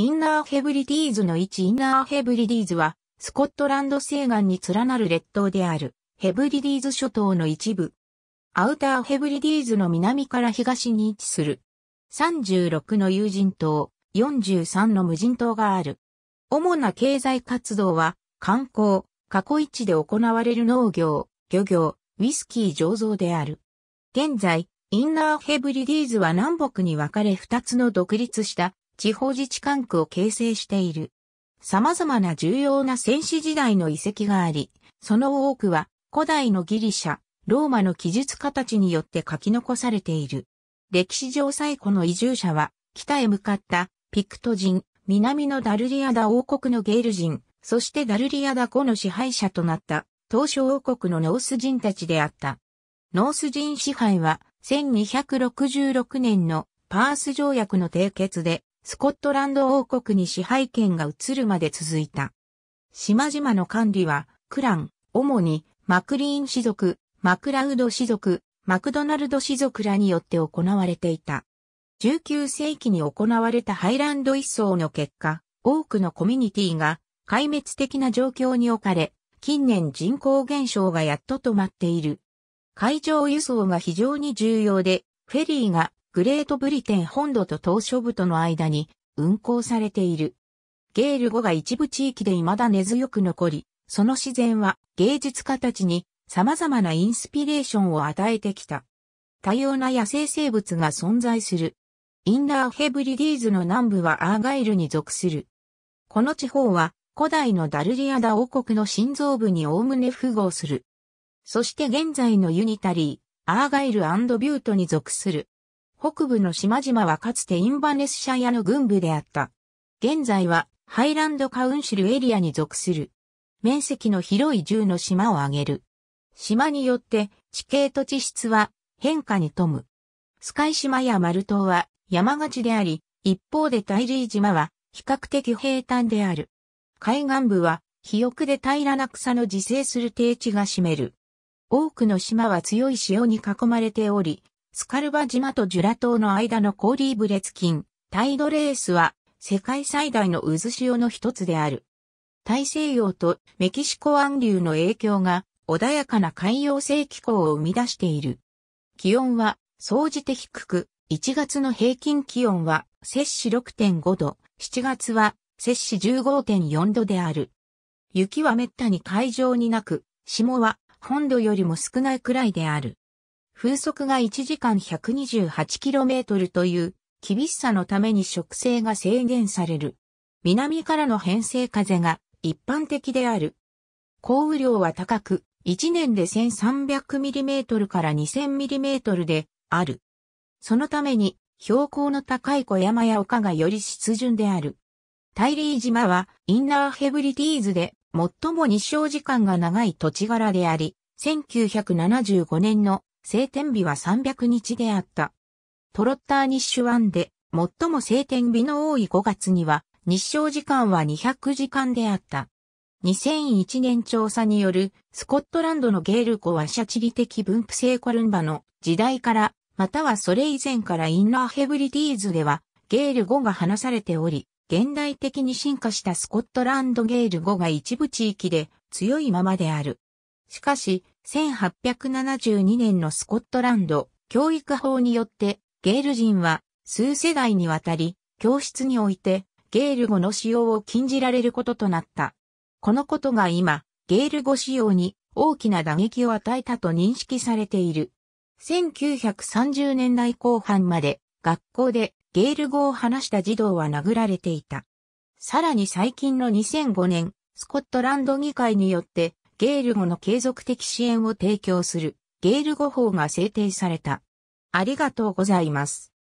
インナーヘブリディーズの一インナーヘブリディーズは、スコットランド西岸に連なる列島である、ヘブリディーズ諸島の一部。アウターヘブリディーズの南から東に位置する。36の有人島、43の無人島がある。主な経済活動は、観光、過去一で行われる農業、漁業、ウィスキー醸造である。現在、インナーヘブリディーズは南北に分かれ2つの独立した地方自治管区を形成している。様々な重要な戦士時代の遺跡があり、その多くは古代のギリシャ、ローマの記述家たちによって書き残されている。歴史上最古の移住者は、北へ向かったピクト人、南のダルリアダ王国のゲール人、そしてダルリアダ後の支配者となった当初王国のノース人たちであった。ノース人支配は1266年のパース条約の締結でスコットランド王国に支配権が移るまで続いた。島々の管理は、クラン、主に、マクリーン氏族、マクラウド氏族、マクドナルド氏族らによって行われていた。19世紀に行われたハイランド一層の結果、多くのコミュニティが壊滅的な状況に置かれ、近年人口減少がやっと止まっている。海上輸送が非常に重要で、フェリーがグレートブリテン本土と島嶼部との間に運行されている。ゲール語が一部地域で未だ根強く残り、その自然は芸術家たちに様々なインスピレーションを与えてきた。多様な野生生物が存在する。インダーヘブリディーズの南部はアーガイルに属する。この地方は古代のダルリアダ王国の心臓部におおむね符合する。そして現在のユニタリー、アーガイルビュートに属する。北部の島々はかつてインバネスシャイアの軍部であった。現在はハイランドカウンシルエリアに属する。面積の広い10の島を挙げる。島によって地形と地質は変化に富む。スカイ島やマル島は山がちであり、一方で大リー島は比較的平坦である。海岸部は肥沃で平らな草の自生する低地が占める。多くの島は強い潮に囲まれており、スカルバ島とジュラ島の間のコーリーブレツ近、タイドレースは世界最大の渦潮の一つである。大西洋とメキシコ湾流の影響が穏やかな海洋性気候を生み出している。気温は総じて低く、1月の平均気温は摂氏6.5度、7月は摂氏15.4度である。雪は滅多に海上になく、霜は本土よりも少ないくらいである。風速が1時間 128km という厳しさのために植生が制限される。南からの偏西風が一般的である。降雨量は高く、1年で 1300mm から 2000mm である。そのために標高の高い小山や丘がより湿潤である。タイリー島はインナーヘブリティーズで最も日照時間が長い土地柄であり、1975年の晴天日は300日であった。トロッターニッシュンで最も晴天日の多い5月には日照時間は200時間であった。2001年調査によるスコットランドのゲール湖は社地理的分布性コルンバの時代からまたはそれ以前からインナーヘブリディーズではゲール語が話されており、現代的に進化したスコットランドゲール語が一部地域で強いままである。しかし、1872年のスコットランド教育法によってゲール人は数世代にわたり教室においてゲール語の使用を禁じられることとなった。このことが今ゲール語使用に大きな打撃を与えたと認識されている。1930年代後半まで学校でゲール語を話した児童は殴られていた。さらに最近の2005年、スコットランド議会によってゲール語の継続的支援を提供するゲール語法が制定された。ありがとうございます。